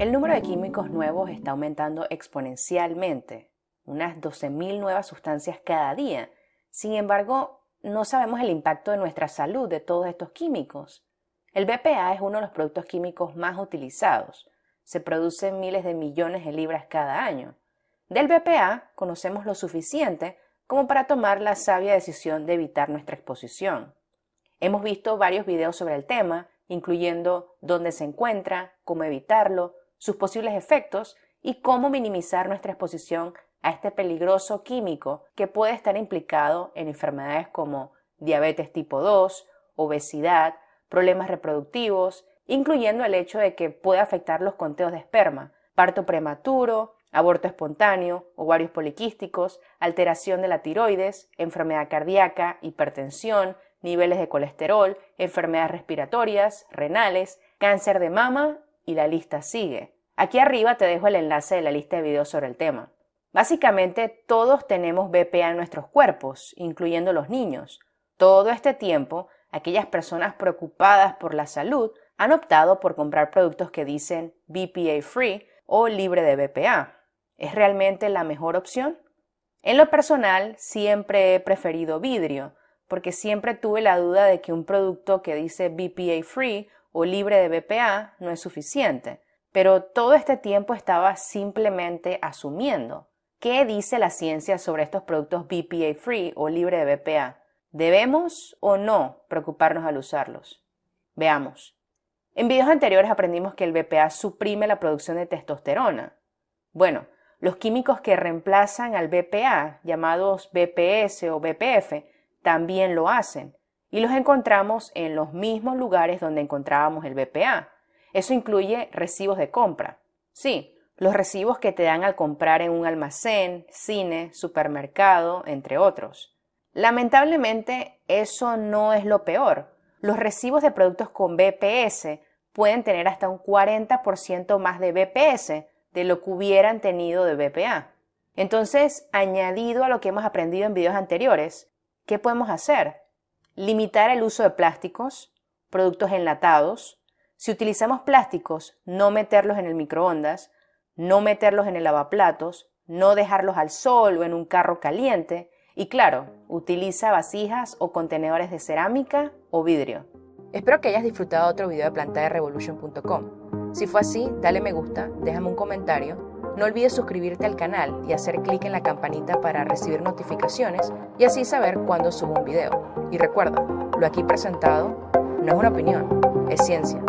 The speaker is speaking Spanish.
El número de químicos nuevos está aumentando exponencialmente, unas 12.000 nuevas sustancias cada día. Sin embargo, no sabemos el impacto de nuestra salud de todos estos químicos. El BPA es uno de los productos químicos más utilizados. Se producen miles de millones de libras cada año. Del BPA conocemos lo suficiente como para tomar la sabia decisión de evitar nuestra exposición. Hemos visto varios videos sobre el tema, incluyendo dónde se encuentra, cómo evitarlo, sus posibles efectos y cómo minimizar nuestra exposición a este peligroso químico que puede estar implicado en enfermedades como diabetes tipo 2, obesidad, problemas reproductivos, incluyendo el hecho de que puede afectar los conteos de esperma, parto prematuro, aborto espontáneo, ovarios poliquísticos, alteración de la tiroides, enfermedad cardíaca, hipertensión, niveles de colesterol, enfermedades respiratorias, renales, cáncer de mama y la lista sigue. Aquí arriba te dejo el enlace de la lista de videos sobre el tema. Básicamente todos tenemos BPA en nuestros cuerpos, incluyendo los niños. Todo este tiempo, aquellas personas preocupadas por la salud han optado por comprar productos que dicen BPA free o libre de BPA. ¿Es realmente la mejor opción? En lo personal, siempre he preferido vidrio, porque siempre tuve la duda de que un producto que dice BPA free o libre de BPA no es suficiente, pero todo este tiempo estaba simplemente asumiendo. ¿Qué dice la ciencia sobre estos productos BPA free o libre de BPA? ¿Debemos o no preocuparnos al usarlos? Veamos. En videos anteriores aprendimos que el BPA suprime la producción de testosterona. Bueno, los químicos que reemplazan al BPA, llamados BPS o BPF, también lo hacen, y los encontramos en los mismos lugares donde encontrábamos el BPA. Eso incluye recibos de compra. Sí, los recibos que te dan al comprar en un almacén, cine, supermercado, entre otros. Lamentablemente, eso no es lo peor. Los recibos de productos con BPS pueden tener hasta un 40% más de BPS de lo que hubieran tenido de BPA. Entonces, añadido a lo que hemos aprendido en videos anteriores, ¿qué podemos hacer? limitar el uso de plásticos, productos enlatados, si utilizamos plásticos, no meterlos en el microondas, no meterlos en el lavaplatos, no dejarlos al sol o en un carro caliente y claro, utiliza vasijas o contenedores de cerámica o vidrio. Espero que hayas disfrutado otro video de plantaderevolution.com. Si fue así, dale me gusta, déjame un comentario no olvides suscribirte al canal y hacer clic en la campanita para recibir notificaciones y así saber cuándo subo un video. Y recuerda, lo aquí presentado no es una opinión, es ciencia.